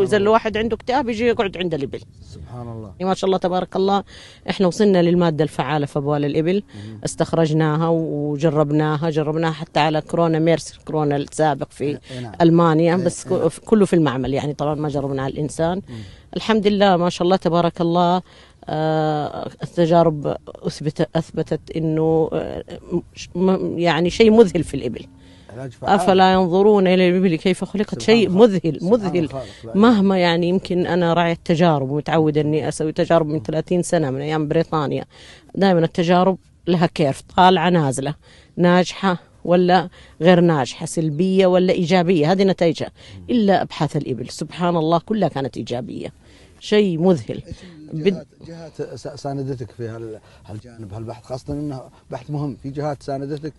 واذا الواحد عنده اكتئاب يجي يقعد عند الابل سبحان الله ما شاء الله تبارك الله احنا وصلنا للماده الفعاله في ابوال الابل مم. استخرجناها وجربناها جربناها حتى على كورونا ميرس كورونا السابق في إيه، إيه، نعم. المانيا بس نعم. كله في المعمل يعني طبعا ما جربنا على الانسان مم. الحمد لله ما شاء الله تبارك الله التجارب اثبت اثبتت انه آه، يعني شيء مذهل في الابل افلا ينظرون الى الابل كيف خلقت شيء مذهل مذهل مهما يعني يمكن انا راعي التجارب ومتعوده اني اسوي تجارب من 30 سنه من ايام بريطانيا دائما التجارب لها كيرف طالعه نازله ناجحه ولا غير ناجحة سلبية ولا إيجابية هذه نتائجها إلا أبحاث الإبل سبحان الله كلها كانت إيجابية شيء مذهل جهات, جهات ساندتك في هالجانب هالبحث خاصة أنه بحث مهم في جهات ساندتك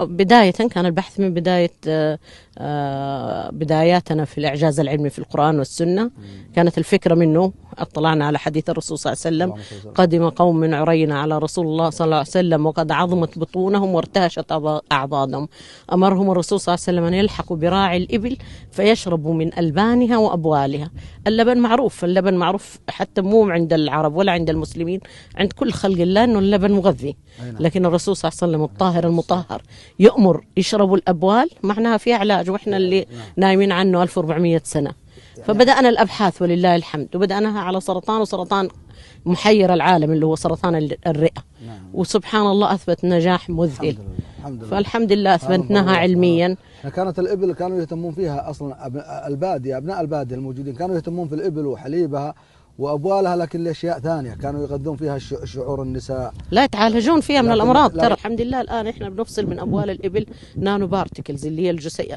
بداية كان البحث من بداية آه، آه، بداياتنا في الإعجاز العلمي في القرآن والسنة كانت الفكرة منه اطلعنا على حديث الرسول صلى الله عليه وسلم قدم قوم من عرينا على رسول الله صلى الله عليه وسلم وقد عظمت بطونهم وارتهشت أعضادهم أمرهم الرسول صلى الله عليه وسلم أن يلحقوا براعي الإبل فيشربوا من ألبانها وأبوالها اللبن معروف اللبن معروف حتى مو عند العرب ولا عند المسلمين عند كل خلق الله أنه اللبن مغذي نعم. لكن الرسول صلى الله عليه وسلم الطاهر مطهر يأمر يشربوا الأبوال معناها في علاج وإحنا اللي نعم. نايمين عنه 1400 سنة يعني- فبدأنا الأبحاث ولله الحمد وبدأناها على سرطان وسرطان محير العالم اللي هو سرطان الرئة نعم. وسبحان الله أثبت نجاح مذهل الحمد لله. الحمد لله. فالحمد لله أثبتناها علميا كانت الإبل كانوا يهتمون فيها أصلا البادية أبناء البادية الموجودين كانوا يهتمون في الإبل وحليبها وابوالها لكن لاشياء ثانيه كانوا يغذون فيها شعور النساء لا يتعالجون فيها من الامراض ترى الحمد لله الان احنا بنفصل من ابوال الابل نانو بارتكلز اللي هي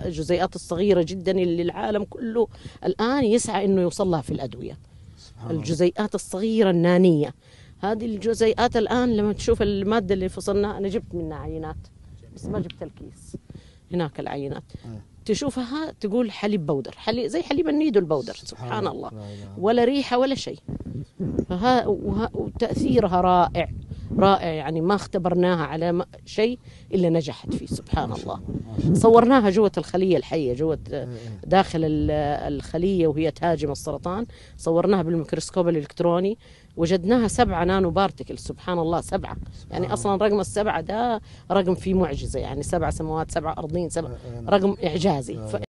الجزيئات الصغيره جدا اللي العالم كله الان يسعى انه يوصل لها في الادويه الجزيئات الصغيره النانيه هذه الجزيئات الان لما تشوف الماده اللي فصلناها انا جبت منها عينات بس ما جبت الكيس هناك العينات إيه. تشوفها تقول حليب بودر حليب زي حليب النيدو البودر سبحان الله ولا ريحه ولا شيء وتاثيرها رائع رائع يعني ما اختبرناها على شيء إلا نجحت فيه سبحان الله صورناها جوة الخلية الحية جوة إيه، إيه. داخل الخلية وهي تهاجم السرطان صورناها بالميكروسكوب الإلكتروني وجدناها سبعة نانو بارتكل سبحان الله سبعة يعني أصلا رقم السبعة ده رقم فيه معجزة يعني سبع سماوات سبع أرضين سبع إيه، رقم إعجازي